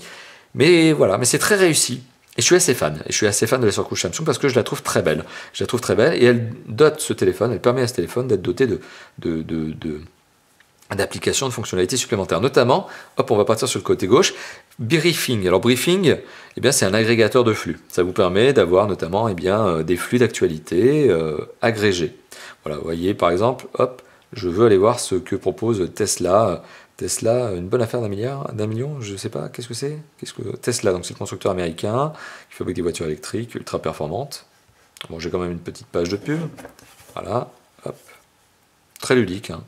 Mais voilà, mais c'est très réussi. Et je suis assez fan. Et je suis assez fan de la surcouche Samsung parce que je la trouve très belle. Je la trouve très belle et elle dote ce téléphone, elle permet à ce téléphone d'être doté de, d'applications, de fonctionnalités supplémentaires. Notamment, hop, on va partir sur le côté gauche, briefing. Alors briefing, eh bien, c'est un agrégateur de flux. Ça vous permet d'avoir notamment eh bien, euh, des flux d'actualité euh, agrégés. Voilà, vous voyez par exemple, hop, je veux aller voir ce que propose Tesla Tesla, une bonne affaire d'un milliard, d'un million, je ne sais pas, qu'est-ce que c'est ce que... Tesla, donc c'est le constructeur américain qui fabrique des voitures électriques ultra performantes. Bon, j'ai quand même une petite page de pub. Voilà, hop. Très ludique. Hein.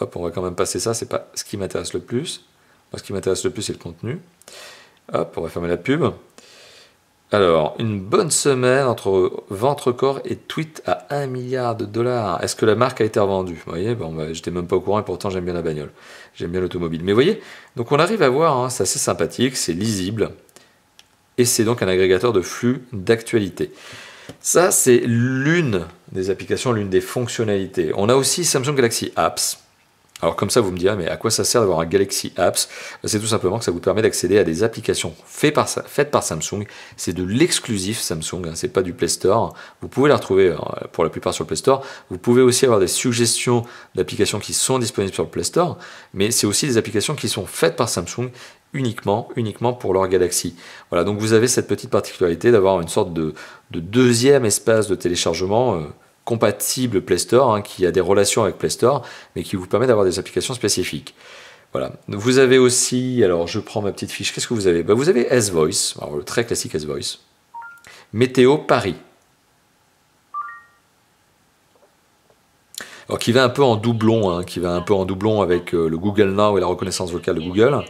Hop, on va quand même passer ça, c'est pas ce qui m'intéresse le plus. ce qui m'intéresse le plus, c'est le contenu. Hop, on va fermer la pub. Alors, une bonne semaine entre ventre corps et tweet à 1 milliard de dollars. Est-ce que la marque a été revendue Vous voyez, bon, bah, j'étais même pas au courant et pourtant j'aime bien la bagnole. J'aime bien l'automobile. Mais vous voyez, donc on arrive à voir, hein, c'est assez sympathique, c'est lisible. Et c'est donc un agrégateur de flux d'actualité. Ça, c'est l'une des applications, l'une des fonctionnalités. On a aussi Samsung Galaxy Apps alors comme ça, vous me direz, mais à quoi ça sert d'avoir un Galaxy Apps C'est tout simplement que ça vous permet d'accéder à des applications faites par, Samsung. C'est de l'exclusif Samsung, hein, c'est pas du Play Store. Vous pouvez la retrouver euh, pour la plupart sur le Play Store. Vous pouvez aussi avoir des suggestions d'applications qui sont disponibles sur le Play Store, mais c'est aussi des applications qui sont faites par Samsung uniquement, uniquement pour leur Galaxy. Voilà, donc vous avez cette petite particularité d'avoir une sorte de, deuxième espace de téléchargement. Euh, compatible Play Store, hein, qui a des relations avec Play Store, mais qui vous permet d'avoir des applications spécifiques. Voilà. Vous avez aussi, alors je prends ma petite fiche, qu'est-ce que vous avez bah, Vous avez S-Voice, le très classique S-Voice. Météo Paris. Alors qui va un peu en doublon, hein, qui va un peu en doublon avec euh, le Google Now et la reconnaissance vocale de Google.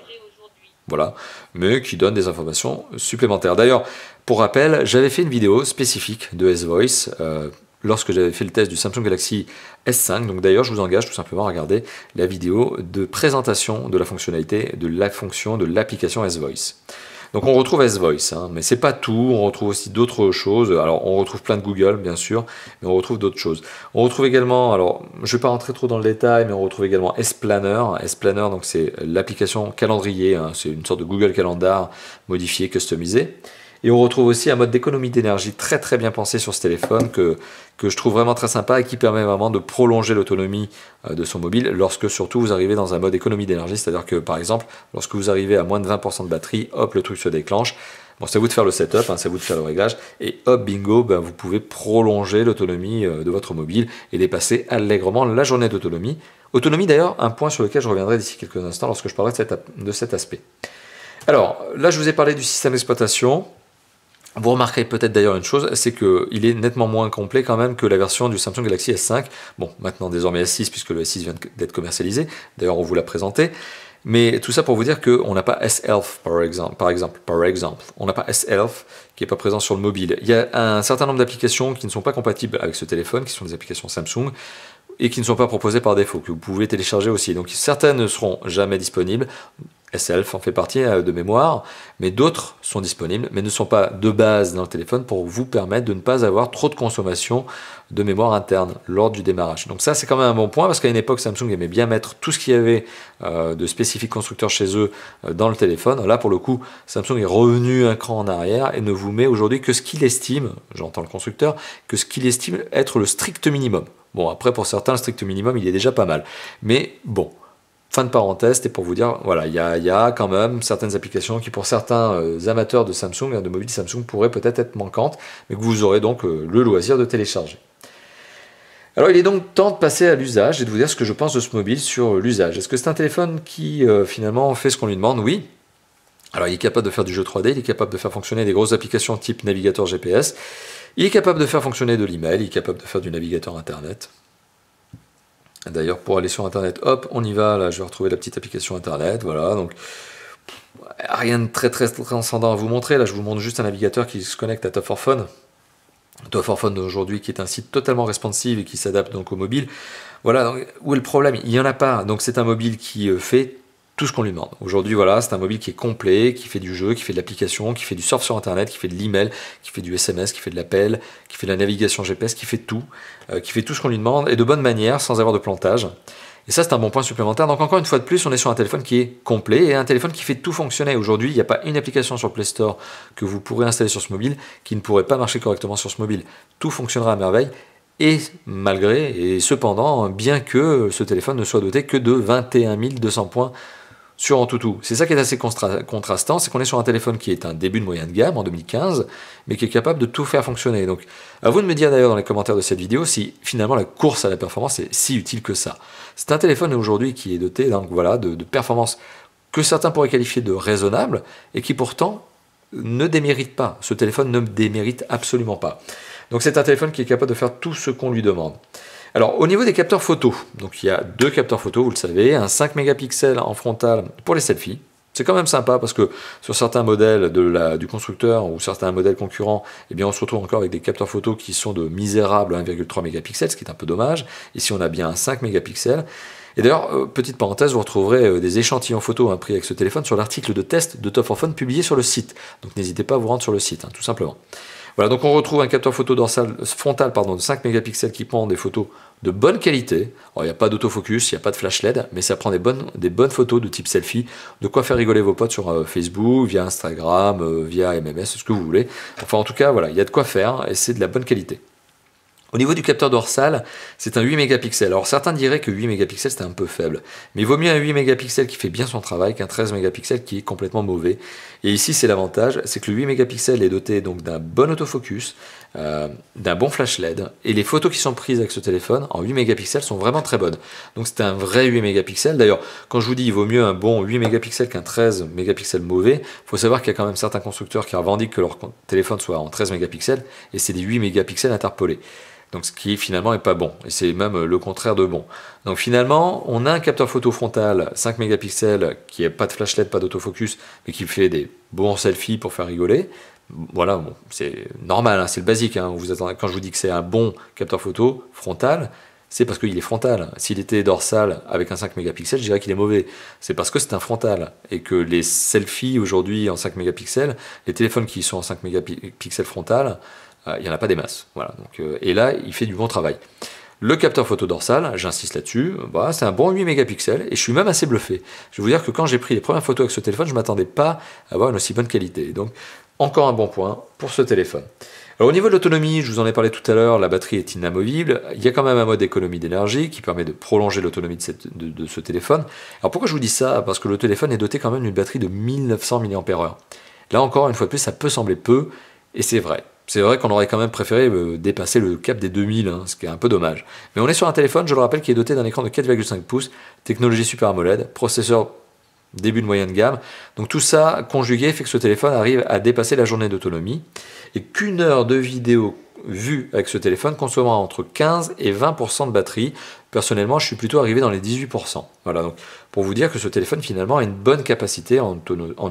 Voilà, mais qui donne des informations supplémentaires. D'ailleurs, pour rappel, j'avais fait une vidéo spécifique de S-Voice, euh, lorsque j'avais fait le test du Samsung Galaxy S5. Donc d'ailleurs, je vous engage tout simplement à regarder la vidéo de présentation de la fonctionnalité de la fonction de l'application S-Voice. Donc on retrouve S-Voice, hein, mais c'est pas tout, on retrouve aussi d'autres choses. Alors on retrouve plein de Google, bien sûr, mais on retrouve d'autres choses. On retrouve également, alors je vais pas rentrer trop dans le détail, mais on retrouve également S-Planner. S-Planner, donc c'est l'application calendrier, hein. c'est une sorte de Google Calendar modifié, customisé. Et on retrouve aussi un mode d'économie d'énergie très très bien pensé sur ce téléphone que, je trouve vraiment très sympa et qui permet vraiment de prolonger l'autonomie euh, de son mobile lorsque surtout vous arrivez dans un mode économie d'énergie, c'est-à-dire que par exemple lorsque vous arrivez à moins de 20% de batterie, hop le truc se déclenche. Bon, c'est à vous de faire le setup, hein, c'est à vous de faire le réglage. Et hop, bingo, ben, vous pouvez prolonger l'autonomie euh, de votre mobile et dépasser allègrement la journée d'autonomie. Autonomie d'ailleurs, un point sur lequel je reviendrai d'ici quelques instants lorsque je parlerai de cet aspect. Alors, là, je vous ai parlé du système d'exploitation. Vous remarquerez peut-être d'ailleurs une chose, c'est qu'il est nettement moins complet quand même que la version du Samsung Galaxy S5. Bon, maintenant désormais S6 puisque le S6 vient d'être commercialisé. D'ailleurs, on vous l'a présenté. Mais tout ça pour vous dire qu'on n'a pas S-Elf par exemple, par exemple, par exemple. On n'a pas S-Elf qui n'est pas présent sur le mobile. Il y a un certain nombre d'applications qui ne sont pas compatibles avec ce téléphone, qui sont des applications Samsung et qui ne sont pas proposées par défaut, que vous pouvez télécharger aussi. Donc certaines ne seront jamais disponibles, SELF en fait partie euh, de mémoire, mais d'autres sont disponibles, mais ne sont pas de base dans le téléphone pour vous permettre de ne pas avoir trop de consommation de mémoire interne lors du démarrage. Donc ça c'est quand même un bon point parce qu'à une époque Samsung aimait bien mettre tout ce qu'il y avait euh, de spécifiques constructeurs chez eux euh, dans le téléphone. Là pour le coup Samsung est revenu un cran en arrière et ne vous met aujourd'hui que ce qu'il estime, j'entends le constructeur, que ce qu'il estime être le strict minimum. Bon après pour certains le strict minimum il est déjà pas mal. Mais bon de parenthèse, et pour vous dire, voilà, il y, a, quand même certaines applications qui, pour certains euh, amateurs de Samsung, et de mobile Samsung, pourraient peut-être être manquantes, mais que vous aurez donc euh, le loisir de télécharger. Alors il est donc temps de passer à l'usage et de vous dire ce que je pense de ce mobile sur euh, l'usage. Est-ce que c'est un téléphone qui finalement fait ce qu'on lui demande Oui. Alors il est capable de faire du jeu 3D, il est capable de faire fonctionner des grosses applications type navigateur GPS, il est capable de faire fonctionner de l'email, il est capable de faire du navigateur Internet. D'ailleurs, pour aller sur Internet, hop, on y va, là, je vais retrouver la petite application Internet, voilà, donc rien de très très transcendant à vous montrer, là, je vous montre juste un navigateur qui se connecte à Top 4 phone Top 4 phone aujourd'hui, qui est un site totalement responsive et qui s'adapte donc au mobile. Voilà, donc, où est le problème Il n'y en a pas, donc c'est un mobile qui euh, fait tout ce qu'on lui demande. Aujourd'hui, voilà, c'est un mobile qui est complet, qui fait du jeu, qui fait de l'application, qui fait du surf sur Internet, qui fait de l'email, qui fait du SMS, qui fait de l'appel, qui fait de la navigation GPS, qui fait tout, qui fait tout ce qu'on lui demande et de bonne manière, sans avoir de plantage. Et ça, c'est un bon point supplémentaire. Donc, encore une fois de plus, on est sur un téléphone qui est complet et un téléphone qui fait tout fonctionner. Aujourd'hui, il n'y a pas une application sur Play Store que vous pourrez installer sur ce mobile qui ne pourrait pas marcher correctement sur ce mobile. Tout fonctionnera à merveille et malgré et cependant, bien que ce téléphone ne soit doté que de 21 200 points sur tout, C'est ça qui est assez contrastant, c'est qu'on est sur un téléphone qui est un début de moyenne gamme en 2015, mais qui est capable de tout faire fonctionner. Donc, à vous de me dire d'ailleurs dans les commentaires de cette vidéo si finalement la course à la performance est si utile que ça. C'est un téléphone aujourd'hui qui est doté donc, voilà, de performances que certains pourraient qualifier de raisonnables et qui pourtant ne démérite pas. Ce téléphone ne démérite absolument pas. Donc c'est un téléphone qui est capable de faire tout ce qu'on lui demande. Alors au niveau des capteurs photos, donc il y a deux capteurs photos, vous le savez, un 5 mégapixels en frontal pour les selfies. C'est quand même sympa parce que sur certains modèles du constructeur ou certains modèles concurrents, eh bien on se retrouve encore avec des capteurs photos qui sont de misérables 1,3 mégapixels, ce qui est un peu dommage. Ici on a bien un 5 mégapixels. Et d'ailleurs, euh, petite parenthèse, vous retrouverez euh, des échantillons photos hein, pris avec ce téléphone sur l'article de test de Top 4 publié sur le site. Donc n'hésitez pas à vous rendre sur le site, hein, tout simplement. Voilà, donc on retrouve un capteur photo dorsal, frontal pardon, de 5 mégapixels qui prend des photos de bonne qualité. il n'y a pas d'autofocus, il n'y a pas de flash LED, mais ça prend des bonnes, photos de type selfie, de quoi faire rigoler vos potes sur euh, Facebook, via Instagram, euh, via MMS, ce que vous voulez. Enfin, en tout cas, voilà, il y a de quoi faire et c'est de la bonne qualité. Au niveau du capteur dorsal, c'est un 8 mégapixels. Alors certains diraient que 8 mégapixels c'est un peu faible, mais il vaut mieux un 8 mégapixels qui fait bien son travail qu'un 13 mégapixels qui est complètement mauvais. Et ici c'est l'avantage, c'est que le 8 mégapixels est doté donc d'un bon autofocus, euh, d'un bon flash LED, et les photos qui sont prises avec ce téléphone en 8 mégapixels sont vraiment très bonnes. Donc c'est un vrai 8 mégapixels. D'ailleurs, quand je vous dis il vaut mieux un bon 8 mégapixels qu'un 13 mégapixels mauvais, faut savoir qu'il y a quand même certains constructeurs qui revendiquent que leur téléphone soit en 13 mégapixels, et c'est des 8 mégapixels interpolés. Donc ce qui finalement est pas bon, et c'est même euh, le contraire de bon. Donc finalement, on a un capteur photo frontal 5 mégapixels qui n'a pas de flash LED, pas d'autofocus, mais qui fait des bons selfies pour faire rigoler. Voilà, c'est normal, hein, c'est le basique. Hein. quand je vous dis que c'est un bon capteur photo frontal, c'est parce qu'il est frontal. S'il était dorsal avec un 5 mégapixels, je dirais qu'il est mauvais. C'est parce que c'est un frontal et que les selfies aujourd'hui en 5 mégapixels, les téléphones qui sont en 5 mégapixels frontal, euh, il n'y en a pas des masses. Voilà. Euh, et là, il fait du bon travail. Le capteur photo dorsal, j'insiste là-dessus, bah, c'est un bon 8 mégapixels et je suis même assez bluffé. Je vais vous dire que quand j'ai pris les premières photos avec ce téléphone, je ne m'attendais pas à avoir une aussi bonne qualité. Donc encore un bon point pour ce téléphone. au niveau de l'autonomie, je vous en ai parlé tout à l'heure, la batterie est inamovible. Il y a quand même un mode économie d'énergie qui permet de prolonger l'autonomie de, de, ce téléphone. Alors pourquoi je vous dis ça Parce que le téléphone est doté quand même d'une batterie de 1900 mAh. Là encore, une fois de plus, ça peut sembler peu et c'est vrai. C'est vrai qu'on aurait quand même préféré euh, dépasser le cap des 2000, hein, ce qui est un peu dommage. Mais on est sur un téléphone, je le rappelle, qui est doté d'un écran de 4,5 pouces, technologie Super AMOLED, processeur début de moyenne gamme. Donc tout ça conjugué fait que ce téléphone arrive à dépasser la journée d'autonomie et qu'une heure de vidéo vue avec ce téléphone consommera entre 15 et 20% de batterie. Personnellement, je suis plutôt arrivé dans les 18%. Voilà, donc pour vous dire que ce téléphone finalement a une bonne capacité en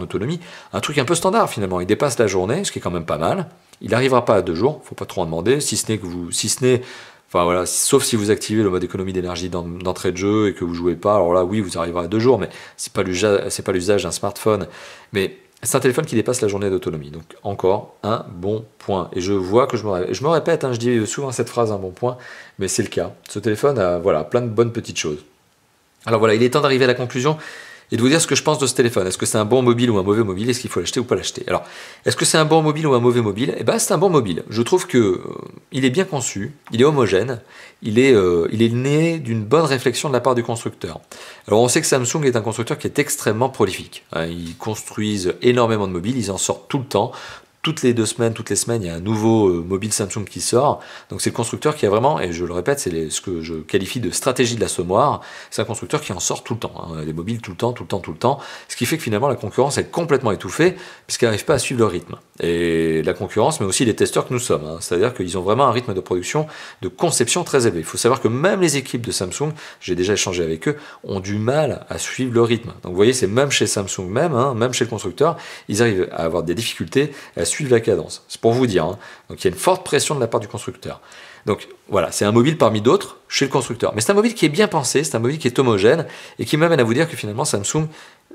autonomie, un truc un peu standard finalement. Il dépasse la journée, ce qui est quand même pas mal. Il n'arrivera pas à deux jours, faut pas trop en demander, si ce n'est que vous, si ce n'est, enfin voilà, sauf si vous activez le mode économie d'énergie d'entrée de jeu et que vous jouez pas, alors là oui, vous arriverez à deux jours, mais ce n'est pas l'usage d'un smartphone, mais c'est un téléphone qui dépasse la journée d'autonomie, donc encore un bon point. Et je vois que je me, je me répète, hein, je dis souvent cette phrase un bon point, mais c'est le cas. Ce téléphone a voilà plein de bonnes petites choses. Alors voilà, il est temps d'arriver à la conclusion et de vous dire ce que je pense de ce téléphone. Est-ce que c'est un bon mobile ou un mauvais mobile Est-ce qu'il faut l'acheter ou pas l'acheter Alors, est-ce que c'est un bon mobile ou un mauvais mobile Eh bien, c'est un bon mobile. Je trouve qu'il euh, est bien conçu, il est homogène, il est, euh, il est né d'une bonne réflexion de la part du constructeur. Alors, on sait que Samsung est un constructeur qui est extrêmement prolifique. Hein. ils construisent énormément de mobiles, ils en sortent tout le temps toutes les deux semaines, toutes les semaines, il y a un nouveau euh, mobile Samsung qui sort. Donc c'est le constructeur qui a vraiment, et je le répète, c'est ce que je qualifie de stratégie de l'assommoir, c'est un constructeur qui en sort tout le temps, hein. les des mobiles tout le temps, tout le temps, tout le temps, ce qui fait que finalement la concurrence est complètement étouffée puisqu'elle n'arrive pas à suivre le rythme et la concurrence, mais aussi les testeurs que nous sommes. Hein. C'est-à-dire qu'ils ont vraiment un rythme de production, de conception très élevé. Il faut savoir que même les équipes de Samsung, j'ai déjà échangé avec eux, ont du mal à suivre le rythme. Donc vous voyez, c'est même chez Samsung même, hein, même chez le constructeur, ils arrivent à avoir des difficultés à suivre la cadence. C'est pour vous dire. Hein. Donc il y a une forte pression de la part du constructeur. Donc voilà, c'est un mobile parmi d'autres chez le constructeur. Mais c'est un mobile qui est bien pensé, c'est un mobile qui est homogène et qui m'amène à vous dire que finalement Samsung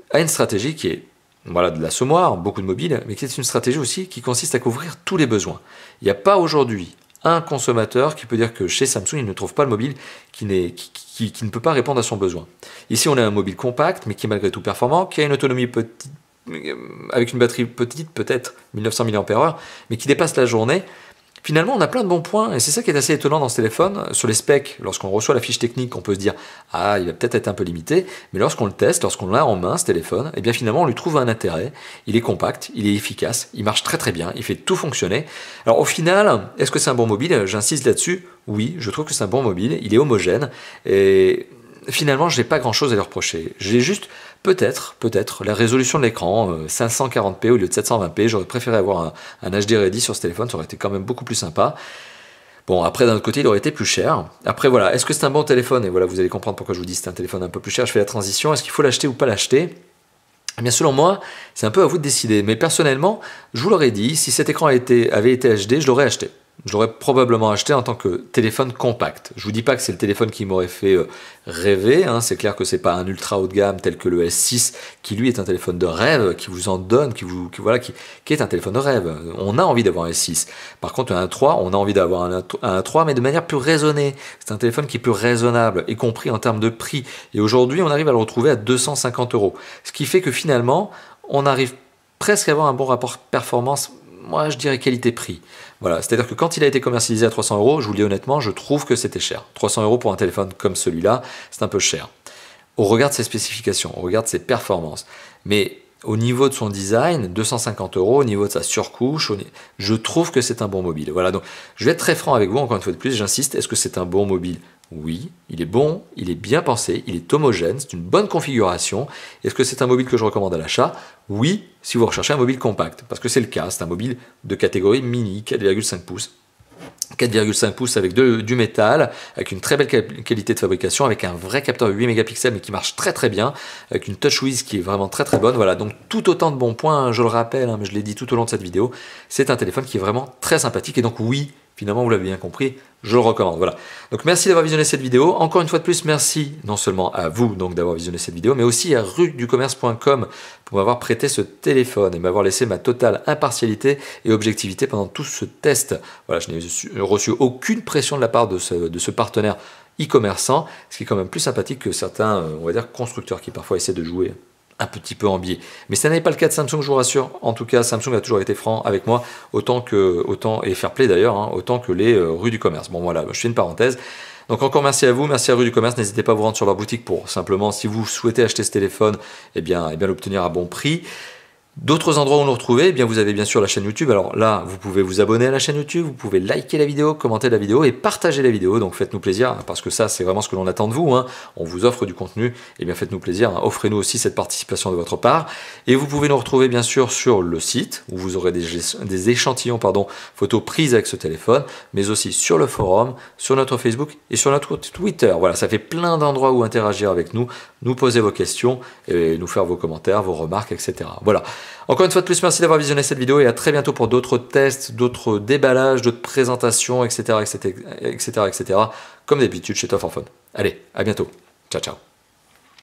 a une stratégie qui est voilà, de l'assommoir, beaucoup de mobiles, mais c'est une stratégie aussi qui consiste à couvrir tous les besoins. Il n'y a pas aujourd'hui un consommateur qui peut dire que chez Samsung, il ne trouve pas le mobile qui, qui ne peut pas répondre à son besoin. Ici, on a un mobile compact, mais qui est malgré tout performant, qui a une autonomie petite, euh, avec une batterie petite, peut-être 1900 mAh, mais qui dépasse la journée Finalement, on a plein de bons points, et c'est ça qui est assez étonnant dans ce téléphone. Sur les specs, lorsqu'on reçoit la fiche technique, on peut se dire Ah, il va peut-être être un peu limité, mais lorsqu'on le teste, lorsqu'on l'a en main, ce téléphone, et eh bien finalement, on lui trouve un intérêt. Il est compact, il est efficace, il marche très très bien, il fait tout fonctionner. Alors au final, est-ce que c'est un bon mobile J'insiste là-dessus. Oui, je trouve que c'est un bon mobile, il est homogène, et finalement, je n'ai pas grand-chose à lui reprocher. J'ai juste Peut-être, peut-être, la résolution de l'écran, 540p euh, au lieu de 720p, j'aurais préféré avoir un, HD Ready sur ce téléphone, ça aurait été quand même beaucoup plus sympa. Bon, après, d'un autre côté, il aurait été plus cher. Après, voilà, est-ce que c'est un bon téléphone Et voilà, vous allez comprendre pourquoi je vous dis c'est un téléphone un peu plus cher, je fais la transition, est-ce qu'il faut l'acheter ou pas l'acheter eh bien, selon moi, c'est un peu à vous de décider. Mais personnellement, je vous l'aurais dit, si cet écran été, avait été HD, je l'aurais acheté je l'aurais probablement acheté en tant que téléphone compact. Je vous dis pas que c'est le téléphone qui m'aurait fait euh, rêver, hein. c'est clair que c'est pas un ultra haut de gamme tel que le S6, qui lui est un téléphone de rêve, qui vous en donne, qui vous, voilà, qui, est un téléphone de rêve. On a envie d'avoir un S6. Par contre, un A3, on a envie d'avoir un, 3 mais de manière plus raisonnée. C'est un téléphone qui est plus raisonnable, y compris en termes de prix. Et aujourd'hui, on arrive à le retrouver à 250 euros. Ce qui fait que finalement, on arrive presque à avoir un bon rapport performance moi je dirais qualité-prix. Voilà, c'est-à-dire que quand il a été commercialisé à 300 euros, je vous le dis honnêtement, je trouve que c'était cher. 300 euros pour un téléphone comme celui-là, c'est un peu cher. On regarde ses spécifications, on regarde ses performances. Mais au niveau de son design, 250 euros, au niveau de sa surcouche, je trouve que c'est un bon mobile. Voilà, donc je vais être très franc avec vous, encore une fois de plus, j'insiste, est-ce que c'est un bon mobile oui, il est bon, il est bien pensé, il est homogène, c'est une bonne configuration. Est-ce que c'est un mobile que je recommande à l'achat Oui, si vous recherchez un mobile compact, parce que c'est le cas, c'est un mobile de catégorie mini, 4,5 pouces. 4,5 pouces avec du métal, avec une très belle qualité de fabrication, avec un vrai capteur 8 mégapixels mais qui marche très très bien, avec une TouchWiz qui est vraiment très très bonne. Voilà, donc tout autant de bons points, hein, je le rappelle, hein, mais je l'ai dit tout au long de cette vidéo, c'est un téléphone qui est vraiment très sympathique et donc oui, Finalement, vous l'avez bien compris, je le recommande. Voilà. Donc merci d'avoir visionné cette vidéo. Encore une fois de plus, merci non seulement à vous donc d'avoir visionné cette vidéo, mais aussi à rue-du-commerce.com pour m'avoir prêté ce téléphone et m'avoir laissé ma totale impartialité et objectivité pendant tout ce test. Voilà, je n'ai reçu aucune pression de la part de ce, partenaire e-commerçant, ce qui est quand même plus sympathique que certains, euh, on va dire, constructeurs qui parfois essaient de jouer un petit peu en biais. Mais ça n'est pas le cas de Samsung, je vous rassure. En tout cas, Samsung a toujours été franc avec moi, autant que, autant, et fair play d'ailleurs, hein, autant que les euh, rues du commerce. Bon voilà, je fais une parenthèse. Donc encore merci à vous, merci à Rue du Commerce, n'hésitez pas à vous rendre sur leur boutique pour simplement, si vous souhaitez acheter ce téléphone, eh bien, eh bien l'obtenir à bon prix. D'autres endroits où nous retrouver, eh bien vous avez bien sûr la chaîne YouTube. Alors là, vous pouvez vous abonner à la chaîne YouTube, vous pouvez liker la vidéo, commenter la vidéo et partager la vidéo. Donc faites-nous plaisir, hein, parce que ça, c'est vraiment ce que l'on attend de vous. Hein. On vous offre du contenu, et eh bien faites-nous plaisir, hein. offrez-nous aussi cette participation de votre part. Et vous pouvez nous retrouver bien sûr sur le site, où vous aurez des, des échantillons pardon, photos prises avec ce téléphone, mais aussi sur le forum, sur notre Facebook et sur notre Twitter. Voilà, ça fait plein d'endroits où interagir avec nous, nous poser vos questions, et nous faire vos commentaires, vos remarques, etc. Voilà. Encore une fois de plus, merci d'avoir visionné cette vidéo et à très bientôt pour d'autres tests, d'autres déballages, d'autres présentations, etc., etc., etc., etc. comme d'habitude chez Phone. Allez, à bientôt. Ciao, ciao.